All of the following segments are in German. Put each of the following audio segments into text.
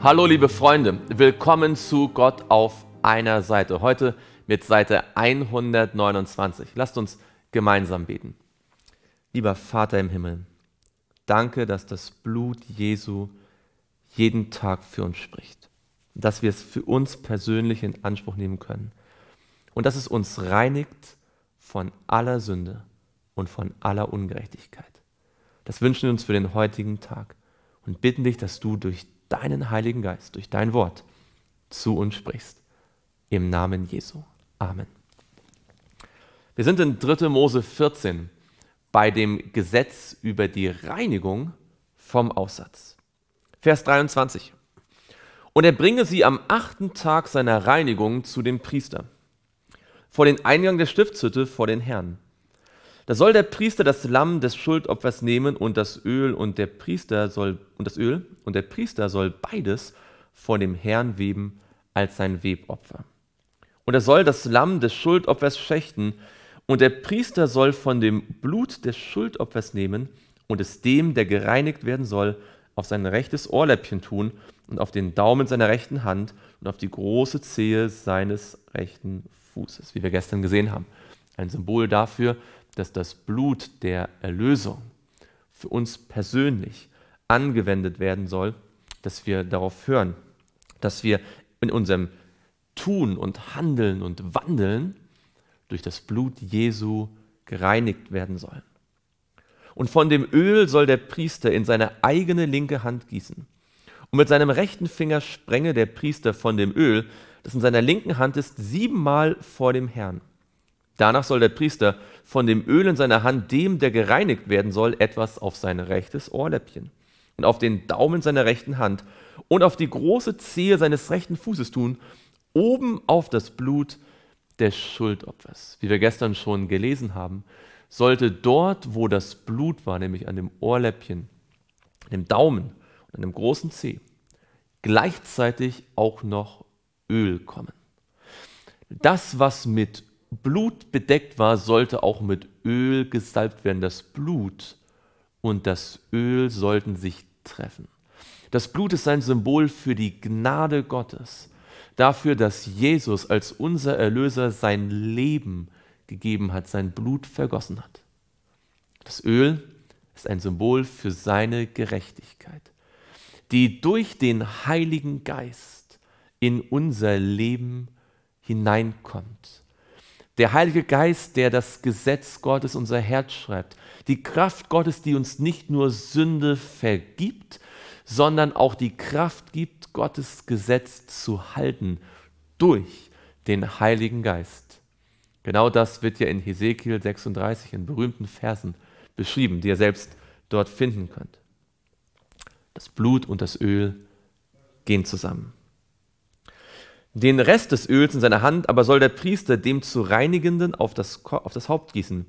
Hallo liebe Freunde, willkommen zu Gott auf einer Seite. Heute mit Seite 129. Lasst uns gemeinsam beten. Lieber Vater im Himmel, danke, dass das Blut Jesu jeden Tag für uns spricht. Dass wir es für uns persönlich in Anspruch nehmen können. Und dass es uns reinigt von aller Sünde und von aller Ungerechtigkeit. Das wünschen wir uns für den heutigen Tag und bitten dich, dass du durch deinen Heiligen Geist, durch dein Wort zu uns sprichst. Im Namen Jesu. Amen. Wir sind in 3. Mose 14 bei dem Gesetz über die Reinigung vom Aussatz. Vers 23. Und er bringe sie am achten Tag seiner Reinigung zu dem Priester, vor den Eingang der Stiftshütte vor den Herrn. Da soll der Priester das Lamm des Schuldopfers nehmen und das Öl und der Priester soll und das Öl und der Priester soll beides vor dem Herrn weben als sein Webopfer. Und er soll das Lamm des Schuldopfers schächten und der Priester soll von dem Blut des Schuldopfers nehmen und es dem, der gereinigt werden soll, auf sein rechtes Ohrläppchen tun und auf den Daumen seiner rechten Hand und auf die große Zehe seines rechten Fußes, wie wir gestern gesehen haben. Ein Symbol dafür, dass das Blut der Erlösung für uns persönlich angewendet werden soll, dass wir darauf hören, dass wir in unserem Tun und Handeln und Wandeln durch das Blut Jesu gereinigt werden sollen. Und von dem Öl soll der Priester in seine eigene linke Hand gießen. Und mit seinem rechten Finger sprenge der Priester von dem Öl, das in seiner linken Hand ist, siebenmal vor dem Herrn. Danach soll der Priester von dem Öl in seiner Hand dem, der gereinigt werden soll, etwas auf sein rechtes Ohrläppchen und auf den Daumen seiner rechten Hand und auf die große Zehe seines rechten Fußes tun, oben auf das Blut des Schuldopfers. Wie wir gestern schon gelesen haben, sollte dort, wo das Blut war, nämlich an dem Ohrläppchen, an dem Daumen und an dem großen Zeh, gleichzeitig auch noch Öl kommen. Das, was mit Blut bedeckt war, sollte auch mit Öl gesalbt werden. Das Blut und das Öl sollten sich treffen. Das Blut ist ein Symbol für die Gnade Gottes, dafür, dass Jesus als unser Erlöser sein Leben gegeben hat, sein Blut vergossen hat. Das Öl ist ein Symbol für seine Gerechtigkeit, die durch den Heiligen Geist in unser Leben hineinkommt der Heilige Geist, der das Gesetz Gottes unser Herz schreibt. Die Kraft Gottes, die uns nicht nur Sünde vergibt, sondern auch die Kraft gibt, Gottes Gesetz zu halten durch den Heiligen Geist. Genau das wird ja in Hesekiel 36 in berühmten Versen beschrieben, die ihr selbst dort finden könnt. Das Blut und das Öl gehen zusammen. Den Rest des Öls in seiner Hand aber soll der Priester dem zu Reinigenden auf das, auf das Haupt gießen,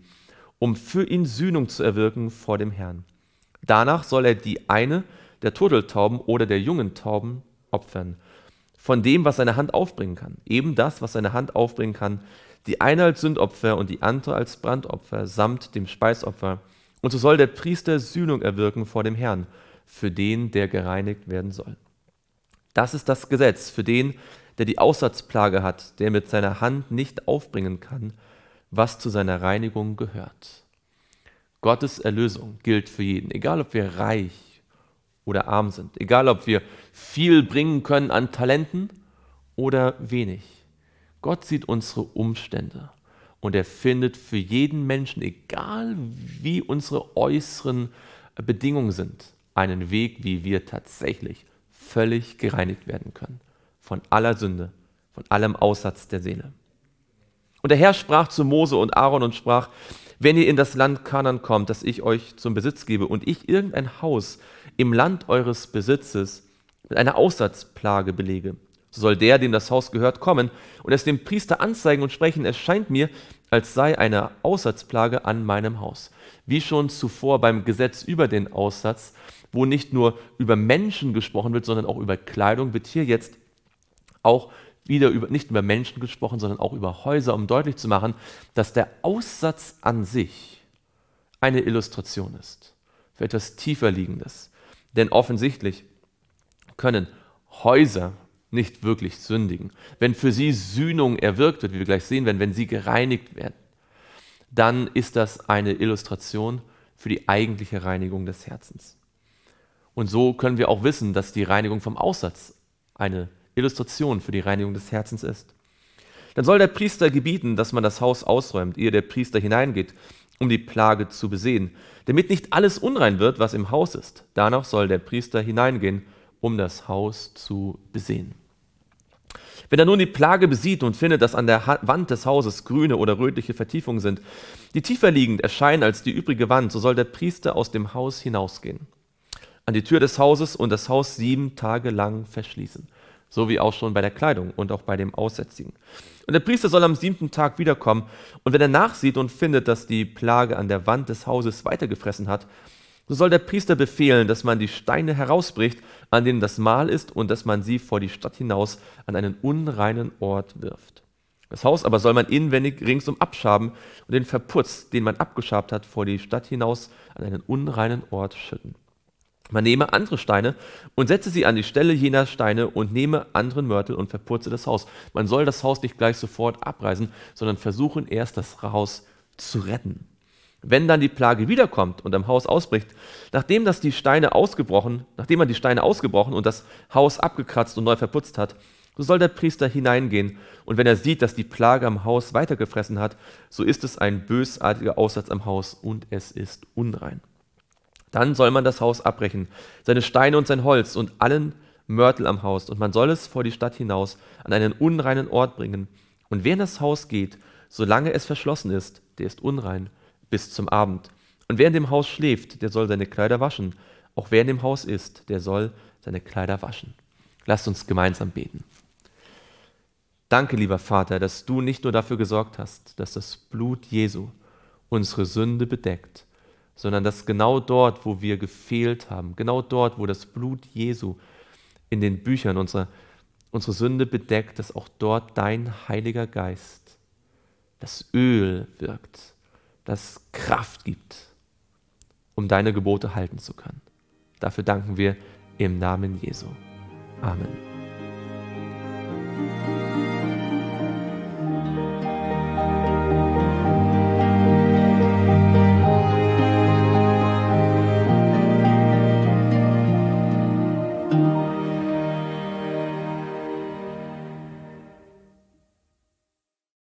um für ihn Sühnung zu erwirken vor dem Herrn. Danach soll er die eine der Turteltauben oder der jungen Tauben opfern, von dem, was seine Hand aufbringen kann. Eben das, was seine Hand aufbringen kann, die eine als Sündopfer und die andere als Brandopfer, samt dem Speisopfer. Und so soll der Priester Sühnung erwirken vor dem Herrn, für den, der gereinigt werden soll. Das ist das Gesetz für den, der die Aussatzplage hat, der mit seiner Hand nicht aufbringen kann, was zu seiner Reinigung gehört. Gottes Erlösung gilt für jeden, egal ob wir reich oder arm sind, egal ob wir viel bringen können an Talenten oder wenig. Gott sieht unsere Umstände und er findet für jeden Menschen, egal wie unsere äußeren Bedingungen sind, einen Weg, wie wir tatsächlich völlig gereinigt werden können von aller Sünde, von allem Aussatz der Seele. Und der Herr sprach zu Mose und Aaron und sprach, wenn ihr in das Land Kanan kommt, das ich euch zum Besitz gebe, und ich irgendein Haus im Land eures Besitzes mit einer Aussatzplage belege, so soll der, dem das Haus gehört, kommen und es dem Priester anzeigen und sprechen, es scheint mir, als sei eine Aussatzplage an meinem Haus. Wie schon zuvor beim Gesetz über den Aussatz, wo nicht nur über Menschen gesprochen wird, sondern auch über Kleidung, wird hier jetzt auch wieder über, nicht über Menschen gesprochen, sondern auch über Häuser, um deutlich zu machen, dass der Aussatz an sich eine Illustration ist für etwas tieferliegendes. Denn offensichtlich können Häuser nicht wirklich sündigen. Wenn für sie Sühnung erwirkt wird, wie wir gleich sehen werden, wenn sie gereinigt werden, dann ist das eine Illustration für die eigentliche Reinigung des Herzens. Und so können wir auch wissen, dass die Reinigung vom Aussatz eine Illustration für die Reinigung des Herzens ist. Dann soll der Priester gebieten, dass man das Haus ausräumt, ehe der Priester hineingeht, um die Plage zu besehen, damit nicht alles unrein wird, was im Haus ist. Danach soll der Priester hineingehen, um das Haus zu besehen. Wenn er nun die Plage besieht und findet, dass an der Wand des Hauses grüne oder rötliche Vertiefungen sind, die tiefer liegend erscheinen als die übrige Wand, so soll der Priester aus dem Haus hinausgehen, an die Tür des Hauses und das Haus sieben Tage lang verschließen so wie auch schon bei der Kleidung und auch bei dem Aussätzigen. Und der Priester soll am siebten Tag wiederkommen, und wenn er nachsieht und findet, dass die Plage an der Wand des Hauses weitergefressen hat, so soll der Priester befehlen, dass man die Steine herausbricht, an denen das Mahl ist, und dass man sie vor die Stadt hinaus an einen unreinen Ort wirft. Das Haus aber soll man inwendig ringsum abschaben und den Verputz, den man abgeschabt hat, vor die Stadt hinaus an einen unreinen Ort schütten. Man nehme andere Steine und setze sie an die Stelle jener Steine und nehme anderen Mörtel und verpurze das Haus. Man soll das Haus nicht gleich sofort abreißen, sondern versuchen erst das Haus zu retten. Wenn dann die Plage wiederkommt und am Haus ausbricht, nachdem das die Steine ausgebrochen, nachdem man die Steine ausgebrochen und das Haus abgekratzt und neu verputzt hat, so soll der Priester hineingehen, und wenn er sieht, dass die Plage am Haus weitergefressen hat, so ist es ein bösartiger Aussatz am Haus und es ist unrein. Dann soll man das Haus abbrechen, seine Steine und sein Holz und allen Mörtel am Haus, und man soll es vor die Stadt hinaus an einen unreinen Ort bringen. Und wer in das Haus geht, solange es verschlossen ist, der ist unrein, bis zum Abend. Und wer in dem Haus schläft, der soll seine Kleider waschen. Auch wer in dem Haus ist, der soll seine Kleider waschen. Lasst uns gemeinsam beten. Danke, lieber Vater, dass du nicht nur dafür gesorgt hast, dass das Blut Jesu unsere Sünde bedeckt, sondern dass genau dort, wo wir gefehlt haben, genau dort, wo das Blut Jesu in den Büchern unsere, unsere Sünde bedeckt, dass auch dort dein Heiliger Geist das Öl wirkt, das Kraft gibt, um deine Gebote halten zu können. Dafür danken wir im Namen Jesu. Amen.